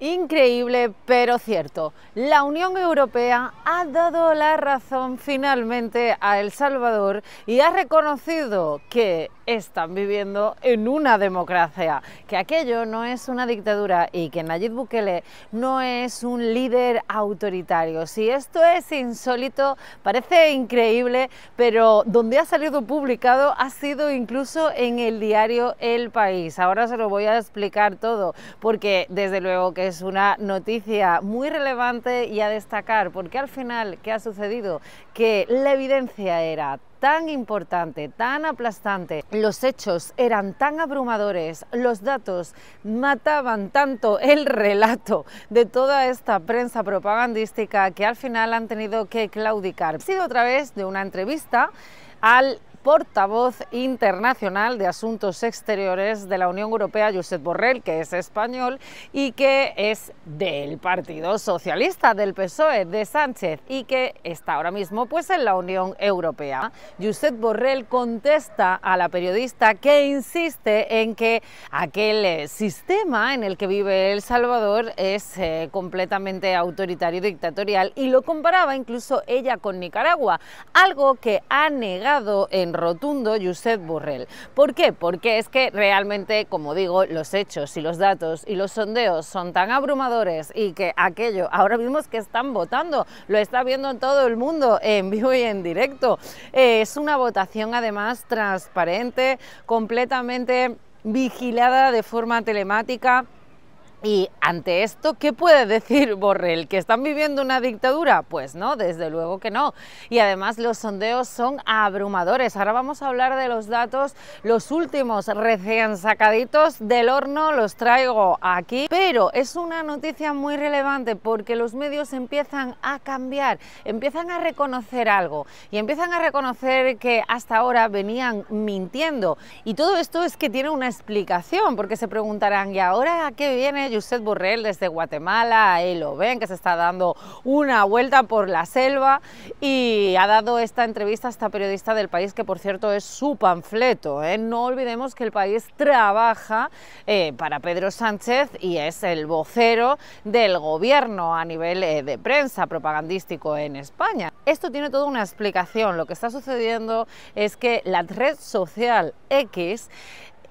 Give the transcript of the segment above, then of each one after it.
Increíble, pero cierto. La Unión Europea ha dado la razón finalmente a El Salvador y ha reconocido que están viviendo en una democracia, que aquello no es una dictadura y que Nayib Bukele no es un líder autoritario. Si esto es insólito, parece increíble, pero donde ha salido publicado ha sido incluso en el diario El País. Ahora se lo voy a explicar todo, porque desde luego que es una noticia muy relevante y a destacar, porque al final, ¿qué ha sucedido? Que la evidencia era tan importante, tan aplastante. Los hechos eran tan abrumadores, los datos mataban tanto el relato de toda esta prensa propagandística que al final han tenido que claudicar. Ha sido otra vez de una entrevista al portavoz internacional de Asuntos Exteriores de la Unión Europea, Josep Borrell, que es español y que es del Partido Socialista, del PSOE, de Sánchez y que está ahora mismo pues, en la Unión Europea. Josep Borrell contesta a la periodista que insiste en que aquel eh, sistema en el que vive El Salvador es eh, completamente autoritario y dictatorial y lo comparaba incluso ella con Nicaragua, algo que ha negado en rotundo Josep Borrell. ¿Por qué? Porque es que realmente, como digo, los hechos y los datos y los sondeos son tan abrumadores y que aquello, ahora mismo es que están votando, lo está viendo todo el mundo en vivo y en directo. Eh, es una votación además transparente, completamente vigilada de forma telemática y ante esto, ¿qué puede decir Borrell? ¿Que están viviendo una dictadura? Pues no, desde luego que no. Y además los sondeos son abrumadores. Ahora vamos a hablar de los datos, los últimos recién sacaditos del horno, los traigo aquí. Pero es una noticia muy relevante porque los medios empiezan a cambiar, empiezan a reconocer algo y empiezan a reconocer que hasta ahora venían mintiendo. Y todo esto es que tiene una explicación, porque se preguntarán, ¿y ahora a qué viene? Josep Borrell desde Guatemala, ahí lo ven, que se está dando una vuelta por la selva y ha dado esta entrevista a esta periodista del país, que por cierto es su panfleto. ¿eh? No olvidemos que el país trabaja eh, para Pedro Sánchez y es el vocero del gobierno a nivel eh, de prensa propagandístico en España. Esto tiene toda una explicación. Lo que está sucediendo es que la red social X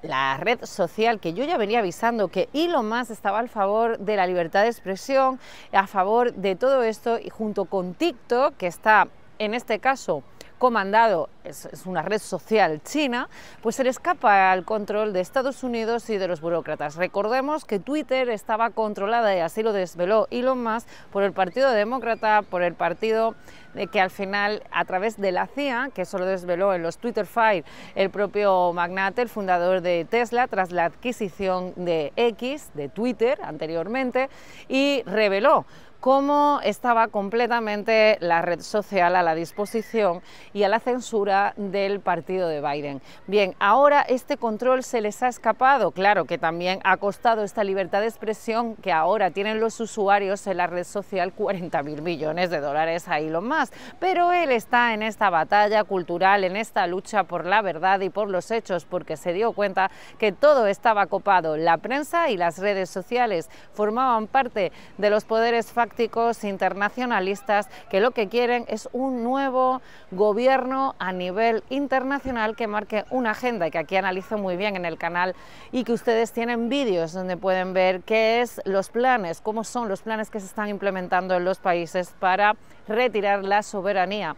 la red social que yo ya venía avisando que y lo más estaba al favor de la libertad de expresión, a favor de todo esto, y junto con TikTok, que está en este caso comandado, es, una red social china, pues se le escapa al control de Estados Unidos y de los burócratas. Recordemos que Twitter estaba controlada, y así lo desveló Elon Musk, por el Partido Demócrata, por el partido de que al final, a través de la CIA, que solo desveló en los Twitter files el propio magnate, el fundador de Tesla, tras la adquisición de X, de Twitter anteriormente, y reveló cómo estaba completamente la red social a la disposición y a la censura del partido de Biden. Bien, ahora este control se les ha escapado, claro que también ha costado esta libertad de expresión que ahora tienen los usuarios en la red social 40 mil millones de dólares ahí lo más, pero él está en esta batalla cultural, en esta lucha por la verdad y por los hechos, porque se dio cuenta que todo estaba copado, la prensa y las redes sociales formaban parte de los poderes factuales internacionalistas que lo que quieren es un nuevo gobierno a nivel internacional que marque una agenda que aquí analizo muy bien en el canal y que ustedes tienen vídeos donde pueden ver qué es los planes, cómo son los planes que se están implementando en los países para retirar la soberanía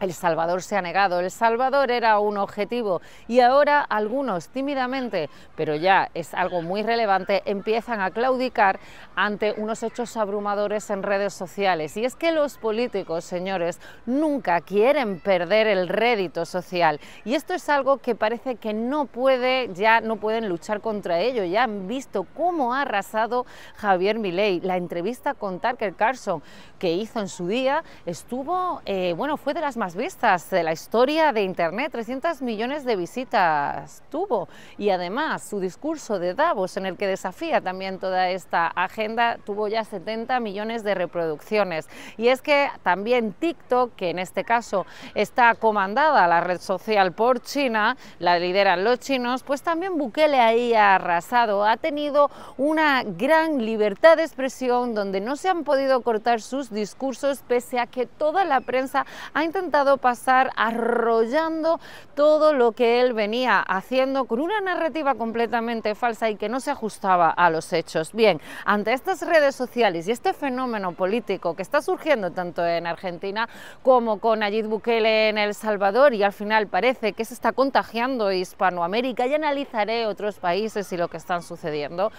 el Salvador se ha negado, El Salvador era un objetivo y ahora algunos tímidamente, pero ya es algo muy relevante, empiezan a claudicar ante unos hechos abrumadores en redes sociales. Y es que los políticos, señores, nunca quieren perder el rédito social y esto es algo que parece que no puede, ya no pueden luchar contra ello. Ya han visto cómo ha arrasado Javier Milei. La entrevista con Tucker Carlson que hizo en su día estuvo, eh, bueno, fue de las más vistas de la historia de Internet, 300 millones de visitas tuvo. Y además su discurso de Davos, en el que desafía también toda esta agenda, tuvo ya 70 millones de reproducciones. Y es que también TikTok, que en este caso está comandada la red social por China, la lideran los chinos, pues también Bukele ahí ha arrasado, ha tenido una gran libertad de expresión donde no se han podido cortar sus discursos pese a que toda la prensa ha intentado pasar arrollando todo lo que él venía haciendo con una narrativa completamente falsa y que no se ajustaba a los hechos. Bien, ante estas redes sociales y este fenómeno político que está surgiendo tanto en Argentina como con Nayib Bukele en El Salvador y al final parece que se está contagiando Hispanoamérica y analizaré otros países y lo que están sucediendo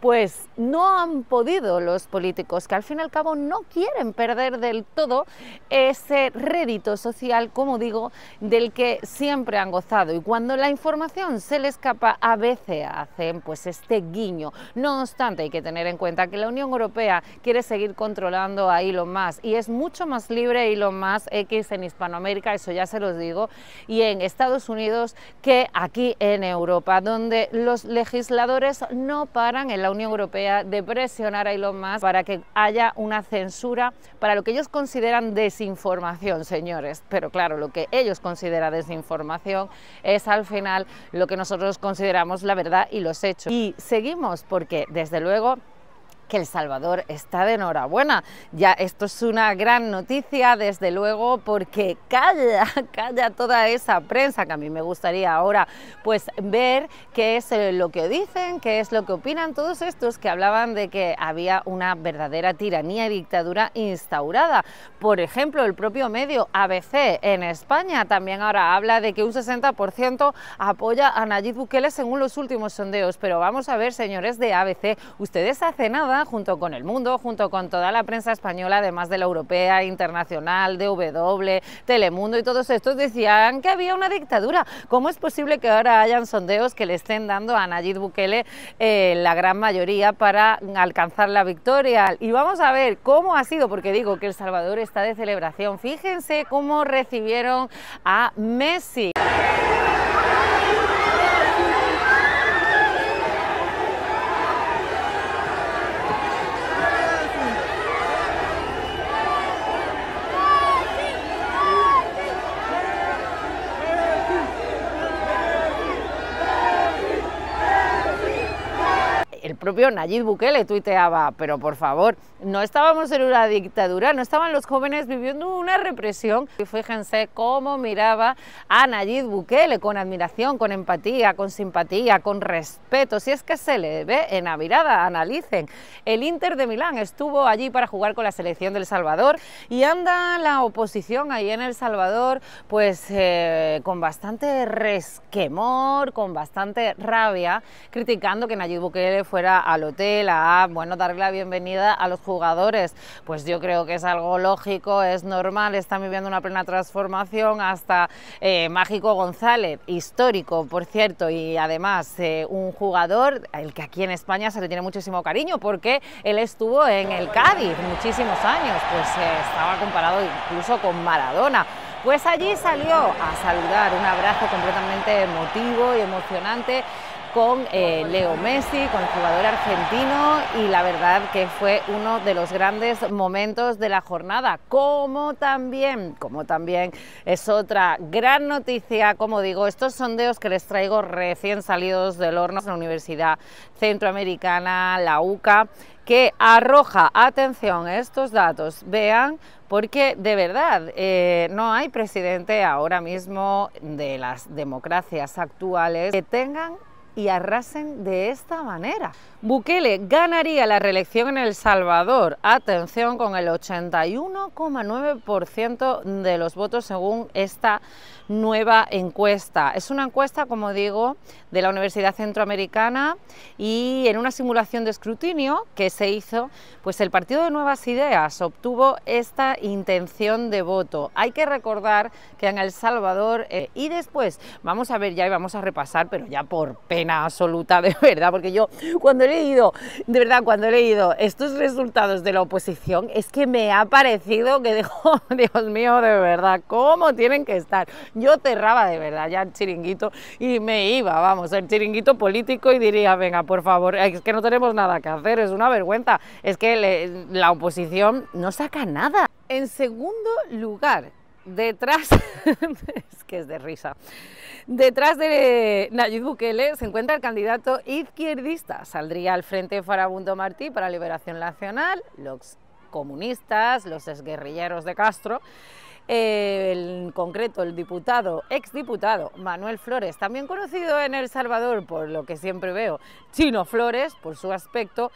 pues no han podido los políticos, que al fin y al cabo no quieren perder del todo ese rédito social, como digo, del que siempre han gozado. Y cuando la información se le escapa, a veces hacen pues este guiño. No obstante, hay que tener en cuenta que la Unión Europea quiere seguir controlando ahí lo más y es mucho más libre lo más X en Hispanoamérica, eso ya se los digo, y en Estados Unidos que aquí en Europa, donde los legisladores no paran en la Unión Europea de presionar a Elon Musk para que haya una censura para lo que ellos consideran desinformación, señores. Pero claro, lo que ellos consideran desinformación es al final lo que nosotros consideramos la verdad y los hechos. Y seguimos porque, desde luego, que El Salvador está de enhorabuena. Ya esto es una gran noticia, desde luego, porque calla, calla toda esa prensa que a mí me gustaría ahora pues ver qué es eh, lo que dicen, qué es lo que opinan todos estos que hablaban de que había una verdadera tiranía y dictadura instaurada. Por ejemplo, el propio medio ABC en España también ahora habla de que un 60% apoya a Nayib Bukele según los últimos sondeos, pero vamos a ver, señores de ABC, ustedes hacen nada junto con El Mundo, junto con toda la prensa española, además de la europea, internacional, DW, Telemundo y todos estos, decían que había una dictadura. ¿Cómo es posible que ahora hayan sondeos que le estén dando a Nayib Bukele eh, la gran mayoría para alcanzar la victoria? Y vamos a ver cómo ha sido, porque digo que El Salvador está de celebración. Fíjense cómo recibieron a Messi. propio Nayib Bukele tuiteaba, pero por favor, no estábamos en una dictadura, no estaban los jóvenes viviendo una represión. Y fíjense cómo miraba a Nayib Bukele con admiración, con empatía, con simpatía, con respeto. Si es que se le ve en la mirada, analicen. El Inter de Milán estuvo allí para jugar con la selección del Salvador y anda la oposición ahí en El Salvador pues eh, con bastante resquemor, con bastante rabia, criticando que Nayib Bukele fuera al hotel, a bueno, darle la bienvenida a los jugadores. Pues yo creo que es algo lógico, es normal, están viviendo una plena transformación hasta eh, Mágico González, histórico, por cierto, y además eh, un jugador el que aquí en España se le tiene muchísimo cariño porque él estuvo en el Cádiz muchísimos años, pues eh, estaba comparado incluso con Maradona. Pues allí salió a saludar, un abrazo completamente emotivo y emocionante con eh, Leo Messi, con el jugador argentino y la verdad que fue uno de los grandes momentos de la jornada, como también, como también es otra gran noticia, como digo, estos sondeos que les traigo recién salidos del horno, la Universidad Centroamericana, la UCA, que arroja, atención, a estos datos, vean, porque de verdad eh, no hay presidente ahora mismo de las democracias actuales que tengan y arrasen de esta manera. Bukele ganaría la reelección en El Salvador, atención, con el 81,9% de los votos según esta nueva encuesta. Es una encuesta, como digo, de la Universidad Centroamericana y en una simulación de escrutinio que se hizo, pues el Partido de Nuevas Ideas obtuvo esta intención de voto. Hay que recordar que en El Salvador eh, y después vamos a ver ya y vamos a repasar, pero ya por pena absoluta, de verdad, porque yo cuando he leído, de verdad, cuando he leído estos resultados de la oposición, es que me ha parecido que digo, oh, Dios mío, de verdad, ¿cómo tienen que estar? Yo cerraba de verdad ya el chiringuito y me iba, vamos, el chiringuito político y diría, venga, por favor, es que no tenemos nada que hacer, es una vergüenza, es que la oposición no saca nada. En segundo lugar, Detrás, que es de risa, detrás de Nayib Bukele se encuentra el candidato izquierdista. Saldría al frente Farabundo Martí para Liberación Nacional, los comunistas, los exguerrilleros de Castro, eh, en concreto el diputado, exdiputado Manuel Flores, también conocido en El Salvador por lo que siempre veo, Chino Flores, por su aspecto,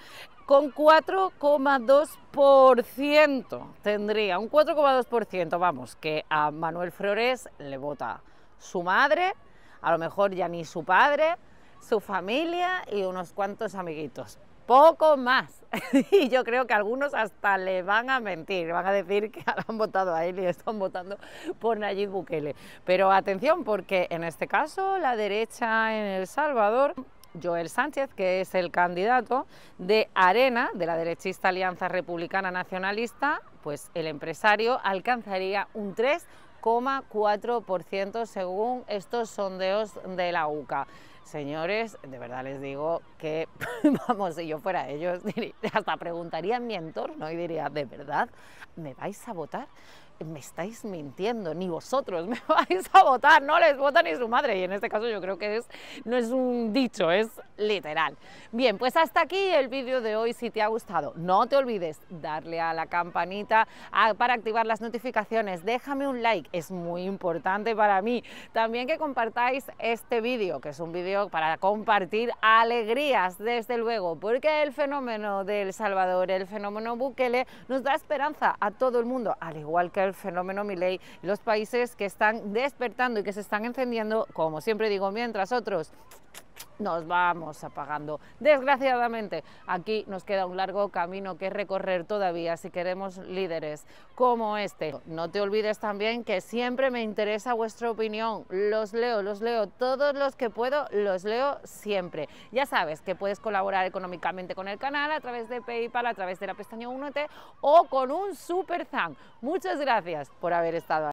con 4,2%. Tendría un 4,2%, vamos, que a Manuel Flores le vota su madre, a lo mejor ya ni su padre, su familia y unos cuantos amiguitos. Poco más. y yo creo que algunos hasta le van a mentir, van a decir que han votado a él y están votando por Nayib Bukele. Pero atención, porque en este caso la derecha en El Salvador Joel Sánchez, que es el candidato de Arena, de la derechista Alianza Republicana Nacionalista, pues el empresario alcanzaría un 3,4% según estos sondeos de la UCA. Señores, de verdad les digo que, vamos, si yo fuera ellos, hasta preguntaría en mi entorno y diría, ¿de verdad me vais a votar? me estáis mintiendo, ni vosotros me vais a votar, no les vota ni su madre. Y en este caso yo creo que es, no es un dicho, es literal. Bien, pues hasta aquí el vídeo de hoy. Si te ha gustado, no te olvides darle a la campanita para activar las notificaciones. Déjame un like, es muy importante para mí. También que compartáis este vídeo, que es un vídeo para compartir alegrías, desde luego, porque el fenómeno del Salvador, el fenómeno Bukele, nos da esperanza a todo el mundo, al igual que el fenómeno fenómeno ley los países que están despertando y que se están encendiendo, como siempre digo, mientras otros nos vamos apagando. Desgraciadamente, aquí nos queda un largo camino que recorrer todavía si queremos líderes como este. No te olvides también que siempre me interesa vuestra opinión. Los leo, los leo, todos los que puedo, los leo siempre. Ya sabes que puedes colaborar económicamente con el canal a través de PayPal, a través de la pestaña 1t o con un super zan. Muchas gracias por haber estado aquí.